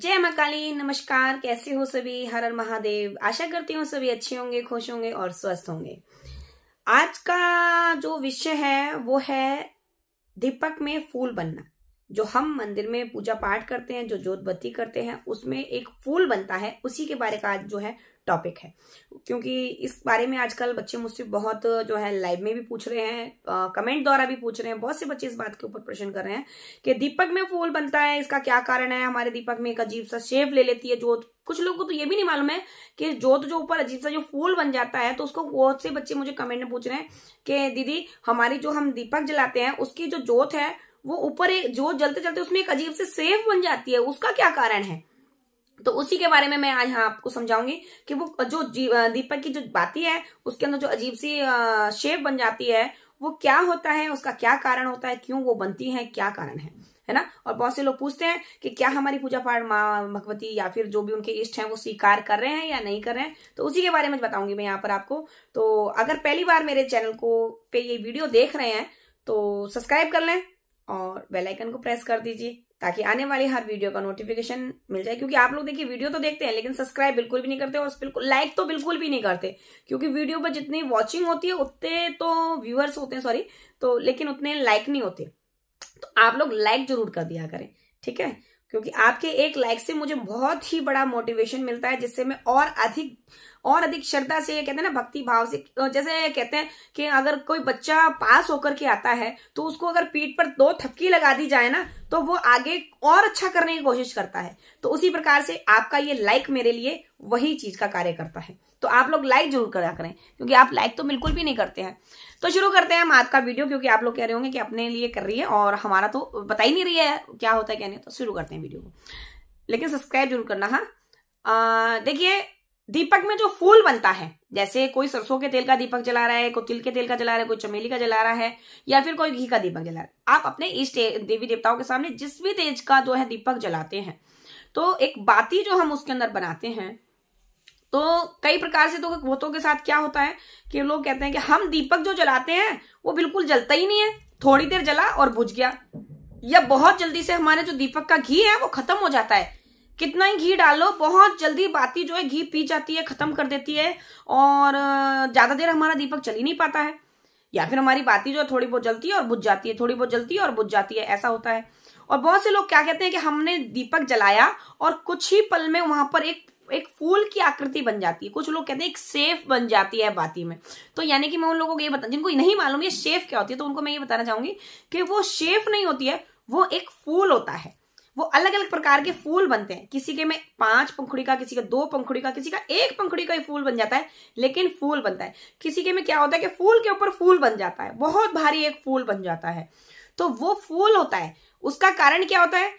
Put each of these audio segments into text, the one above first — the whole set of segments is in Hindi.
जय माँ काली नमस्कार कैसे हो सभी हर हर महादेव आशा करती हूँ सभी अच्छे होंगे खुश होंगे और स्वस्थ होंगे आज का जो विषय है वो है दीपक में फूल बनना जो हम मंदिर में पूजा पाठ करते हैं जो जोत बत्ती करते हैं उसमें एक फूल बनता है उसी के बारे का आज जो है टॉपिक है क्योंकि इस बारे में आजकल बच्चे मुझसे बहुत जो है लाइव में भी पूछ रहे हैं आ, कमेंट द्वारा भी पूछ रहे हैं बहुत से बच्चे इस बात के ऊपर प्रश्न कर रहे हैं कि दीपक में फूल बनता है इसका क्या कारण है हमारे दीपक में एक अजीब सा शेप ले लेती है जोत कुछ लोगों को तो ये भी नहीं मालूम है कि जोत जो ऊपर अजीब सा जो फूल बन जाता है तो उसको बहुत से बच्चे मुझे कमेंट में पूछ रहे हैं कि दीदी हमारी जो हम दीपक जलाते हैं उसकी जो जोत है वो ऊपर एक जो जलते जलते उसमें एक अजीब से सेफ बन जाती है उसका क्या कारण है तो उसी के बारे में मैं आज यहाँ आपको समझाऊंगी कि वो जो दीपक की जो बाती है उसके अंदर जो अजीब सी शेप बन जाती है वो क्या होता है उसका क्या कारण होता है क्यों वो बनती है क्या कारण है है ना और बहुत से लोग पूछते हैं कि क्या हमारी पूजा पाठ माँ भगवती या फिर जो भी उनके इष्ट हैं वो स्वीकार कर रहे हैं या नहीं कर रहे हैं तो उसी के बारे में बताऊंगी मैं यहाँ पर आपको तो अगर पहली बार मेरे चैनल को पे ये वीडियो देख रहे हैं तो सब्सक्राइब कर लें और बेल आइकन को प्रेस कर दीजिए ताकि आने वाली हर वीडियो का नोटिफिकेशन मिल जाए क्योंकि आप लोग देखिए वीडियो तो देखते हैं लेकिन सब्सक्राइब बिल्कुल भी नहीं करते और बिल्कुल लाइक तो बिल्कुल भी नहीं करते क्योंकि वीडियो पर जितनी वॉचिंग होती है उतने तो व्यूअर्स होते हैं सॉरी तो लेकिन उतने लाइक नहीं होते तो आप लोग लाइक जरूर कर दिया करें ठीक है क्योंकि आपके एक लाइक से मुझे बहुत ही बड़ा मोटिवेशन मिलता है जिससे मैं और अधिक और अधिक श्रद्धा से कहते हैं ना भक्ति भाव से जैसे कहते हैं कि अगर कोई बच्चा पास होकर के आता है तो उसको अगर पीठ पर दो थपकी लगा दी जाए ना तो वो आगे और अच्छा करने की कोशिश करता है तो उसी प्रकार से आपका ये लाइक मेरे लिए वही चीज का कार्य करता है तो आप लोग लाइक जरूर करा करें क्योंकि आप लाइक तो बिल्कुल भी नहीं करते हैं तो शुरू करते हैं हम आज का वीडियो क्योंकि आप लोग कह रहे होंगे कि अपने लिए कर रही है और हमारा तो बता ही नहीं रही है क्या होता है क्या नहीं तो शुरू करते हैं वीडियो को लेकिन सब्सक्राइब जरूर करना हाँ देखिए दीपक में जो फूल बनता है जैसे कोई सरसों के तेल का दीपक जला रहा है कोई तिल के तेल का जला रहा है कोई चमेली का जला रहा है या फिर कोई घी का दीपक जला रहा है आप अपने इस देवी देवताओं के सामने जिस भी तेज का जो है दीपक जलाते हैं तो एक बाती जो हम उसके अंदर बनाते हैं तो कई प्रकार से तो भूतों के साथ क्या होता है कि लोग कहते हैं कि हम दीपक जो जलाते हैं वो बिल्कुल जलता ही नहीं है थोड़ी देर जला और बुझ गया या बहुत जल्दी से हमारे जो दीपक का घी है वो खत्म हो जाता है कितना ही घी डालो बहुत जल्दी बाती जो है घी पी जाती है खत्म कर देती है और ज्यादा देर हमारा दीपक चल ही नहीं पाता है या फिर हमारी बाती जो है थोड़ी बहुत जलती है और बुझ जाती है थोड़ी बहुत जलती है और बुझ जाती है ऐसा होता है और बहुत से लोग क्या कहते हैं कि हमने दीपक जलाया और कुछ ही पल में वहां पर एक एक फूल की आकृति बन जाती है कुछ लोग कहते हैं एक सेफ बन जाती है बाती में तो यानी कि मैं उन लोगों को ये बता जिनको नहीं मालूम ये शेफ क्या होती है तो उनको मैं ये बताना चाहूंगी कि वो शेफ नहीं होती है वो एक फूल होता है वो अलग अलग प्रकार के फूल बनते हैं किसी के में पांच पंखुड़ी का किसी का दो पंखुड़ी का किसी का एक पंखुड़ी का ही फूल बन जाता है लेकिन फूल बनता है किसी के में क्या होता है कि फूल के ऊपर फूल बन जाता है बहुत भारी एक फूल बन जाता है तो वो फूल होता है उसका कारण क्या होता है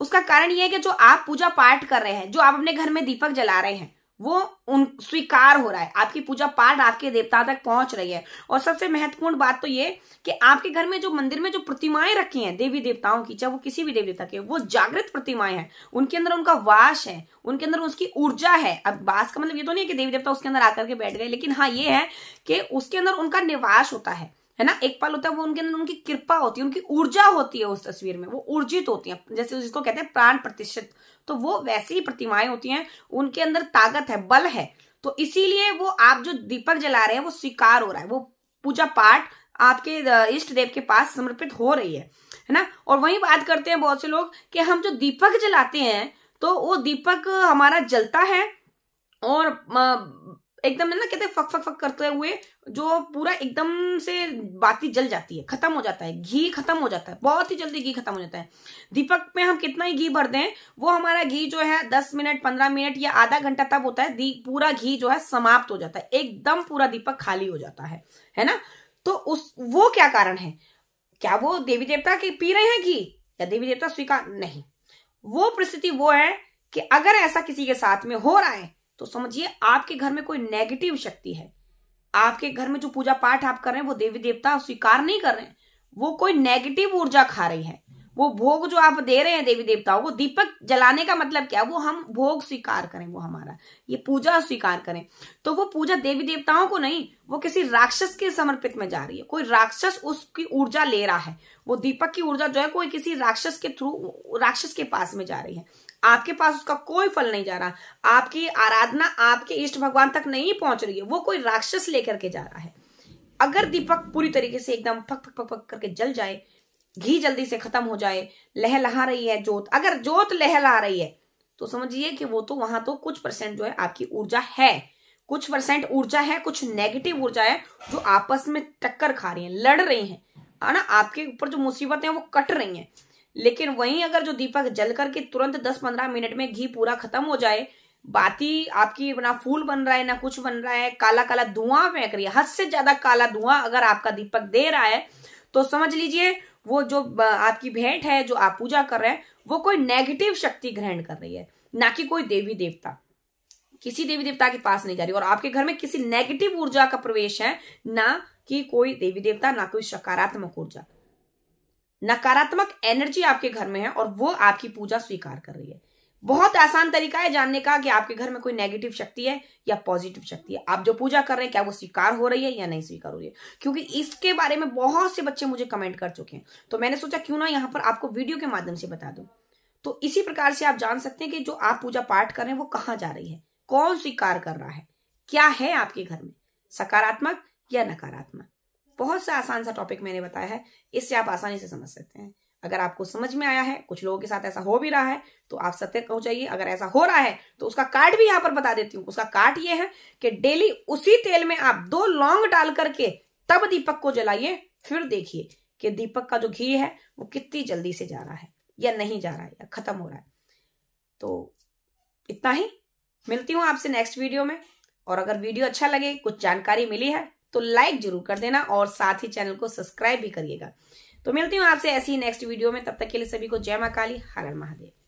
उसका कारण यह है कि जो आप पूजा पाठ कर रहे हैं जो आप अपने घर में दीपक जला रहे हैं वो उन स्वीकार हो रहा है आपकी पूजा पाठ आपके देवता तक पहुंच रही है और सबसे महत्वपूर्ण बात तो ये कि आपके घर में जो मंदिर में जो प्रतिमाएं रखी हैं देवी देवताओं की चाहे वो किसी भी देवी देवता की वो जागृत प्रतिमाएं हैं उनके अंदर उनका वास है उनके अंदर उसकी ऊर्जा है अब वास का मतलब ये तो नहीं है कि देवी देवता उसके अंदर आकर के बैठ गए लेकिन हाँ ये है कि उसके अंदर उनका निवास होता है है ना एक पल होता है वो उनके अंदर उनकी कृपा होती है उनकी ऊर्जा होती है उस तस्वीर में वो ऊर्जित होती है जैसे जिसको कहते हैं प्राण प्रतिष्ठित तो वो वैसी ही प्रतिमाएं होती हैं उनके अंदर ताकत है बल है तो इसीलिए वो आप जो दीपक जला रहे हैं वो स्वीकार हो रहा है वो पूजा पाठ आपके इष्ट देव के पास समर्पित हो रही है है ना और वही बात करते हैं बहुत से लोग कि हम जो दीपक जलाते हैं तो वो दीपक हमारा जलता है और एकदम ना कहते हैं फक फक फक करते हुए जो पूरा एकदम से बाती जल जाती है खत्म हो जाता है घी खत्म हो जाता है बहुत ही जल्दी घी खत्म हो जाता है दीपक में हम कितना ही घी भर दें वो हमारा घी जो है दस मिनट पंद्रह मिनट या आधा घंटा तब होता है पूरा घी जो है समाप्त हो जाता है एकदम पूरा दीपक खाली हो जाता है है ना तो उस वो क्या कारण है क्या वो देवी देवता के पी रहे हैं घी या देवी देवता स्वीकार नहीं वो परिस्थिति वो है कि अगर ऐसा किसी के साथ में हो रहा है तो समझिए आपके घर में कोई नेगेटिव शक्ति है आपके घर में जो पूजा पाठ आप कर रहे हैं वो देवी देवता स्वीकार नहीं कर रहे हैं वो कोई नेगेटिव ऊर्जा खा रही है वो भोग जो आप दे रहे हैं देवी देवताओं को दीपक जलाने का मतलब क्या वो हम भोग स्वीकार करें वो हमारा ये पूजा स्वीकार करें तो वो पूजा देवी देवताओं को नहीं वो किसी राक्षस के समर्पित में जा रही है कोई राक्षस उसकी ऊर्जा ले रहा है वो दीपक की ऊर्जा जो है कोई किसी राक्षस के थ्रू राक्षस के पास में जा रही है आपके पास उसका कोई फल नहीं जा रहा आपकी आराधना आपके इष्ट भगवान तक नहीं पहुंच रही है वो कोई राक्षस लेकर के जा रहा है अगर दीपक पूरी तरीके से एकदम फक फक फक फक करके जल जाए घी जल्दी से खत्म हो जाए लहलहा रही है जोत अगर जोत लहला रही है तो समझिए कि वो तो वहां तो कुछ परसेंट जो है आपकी ऊर्जा है कुछ परसेंट ऊर्जा है कुछ नेगेटिव ऊर्जा है जो आपस में टक्कर खा रही है लड़ रही है ना आपके ऊपर जो मुसीबतें हैं वो कट रही हैं लेकिन वहीं अगर जो दीपक जल करके तुरंत दस पंद्रह मिनट में घी पूरा खत्म हो जाए बाती आपकी ना फूल बन रहा है ना कुछ बन रहा है काला काला धुआं फेंक रही है हद से ज्यादा काला धुआं अगर आपका दीपक दे रहा है तो समझ लीजिए वो जो आपकी भेंट है जो आप पूजा कर रहे हैं वो कोई नेगेटिव शक्ति ग्रहण कर रही है ना कि कोई देवी देवता किसी देवी देवता के पास नहीं जा रही और आपके घर में किसी नेगेटिव ऊर्जा का प्रवेश है ना कि कोई देवी देवता ना कोई सकारात्मक ऊर्जा नकारात्मक एनर्जी आपके घर में है और वो आपकी पूजा स्वीकार कर रही है बहुत आसान तरीका है जानने का कि आपके घर में कोई नेगेटिव शक्ति है या पॉजिटिव शक्ति है आप जो पूजा कर रहे हैं क्या वो स्वीकार हो रही है या नहीं स्वीकार हो रही है क्योंकि इसके बारे में बहुत से बच्चे मुझे कमेंट कर चुके हैं तो मैंने सोचा क्यों ना यहाँ पर आपको वीडियो के माध्यम से बता दूं तो इसी प्रकार से आप जान सकते हैं कि जो आप पूजा पाठ कर रहे हैं वो कहाँ जा रही है कौन स्वीकार कर रहा है क्या है आपके घर में सकारात्मक या नकारात्मक बहुत सा आसान सा टॉपिक मैंने बताया है इससे आप आसानी से समझ सकते हैं अगर आपको समझ में आया है कुछ लोगों के साथ ऐसा हो भी रहा है तो आप सत्य पहुंचाइए चाहिए अगर ऐसा हो रहा है तो उसका काट भी यहां पर बता देती हूँ उसका काट ये है कि डेली उसी तेल में आप दो लौंग डाल करके तब दीपक को जलाइए फिर देखिए कि दीपक का जो घी है वो कितनी जल्दी से जा रहा है या नहीं जा रहा है या खत्म हो रहा है तो इतना ही मिलती हूँ आपसे नेक्स्ट वीडियो में और अगर वीडियो अच्छा लगे कुछ जानकारी मिली है तो लाइक जरूर कर देना और साथ ही चैनल को सब्सक्राइब भी करिएगा तो मिलती हूँ आपसे ऐसी नेक्स्ट वीडियो में तब तक के लिए सभी को जय माकाली काली हर महादेव